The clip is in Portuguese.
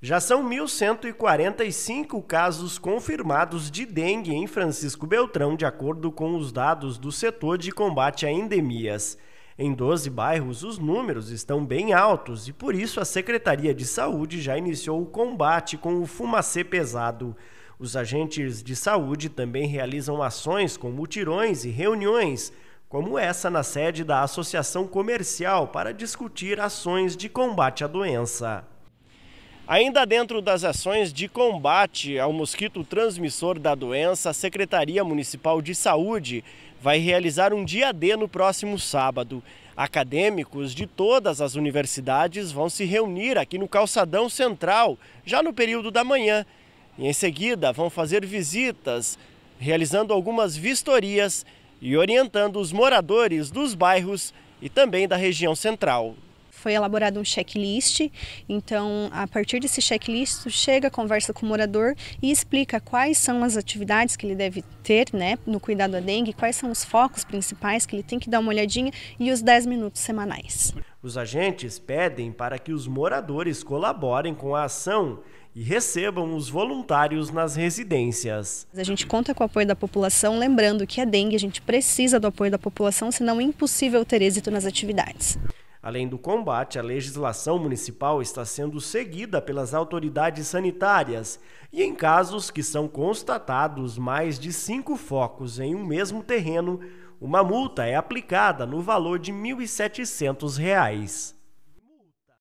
Já são 1.145 casos confirmados de dengue em Francisco Beltrão, de acordo com os dados do setor de combate a endemias. Em 12 bairros, os números estão bem altos e, por isso, a Secretaria de Saúde já iniciou o combate com o fumacê pesado. Os agentes de saúde também realizam ações com mutirões e reuniões, como essa na sede da Associação Comercial, para discutir ações de combate à doença. Ainda dentro das ações de combate ao mosquito transmissor da doença, a Secretaria Municipal de Saúde vai realizar um dia D no próximo sábado. Acadêmicos de todas as universidades vão se reunir aqui no Calçadão Central, já no período da manhã. E em seguida vão fazer visitas, realizando algumas vistorias e orientando os moradores dos bairros e também da região central foi elaborado um checklist. Então, a partir desse checklist, chega, conversa com o morador e explica quais são as atividades que ele deve ter, né, no cuidado da dengue, quais são os focos principais que ele tem que dar uma olhadinha e os 10 minutos semanais. Os agentes pedem para que os moradores colaborem com a ação e recebam os voluntários nas residências. A gente conta com o apoio da população, lembrando que a dengue a gente precisa do apoio da população, senão é impossível ter êxito nas atividades. Além do combate, a legislação municipal está sendo seguida pelas autoridades sanitárias e, em casos que são constatados mais de cinco focos em um mesmo terreno, uma multa é aplicada no valor de R$ 1.700.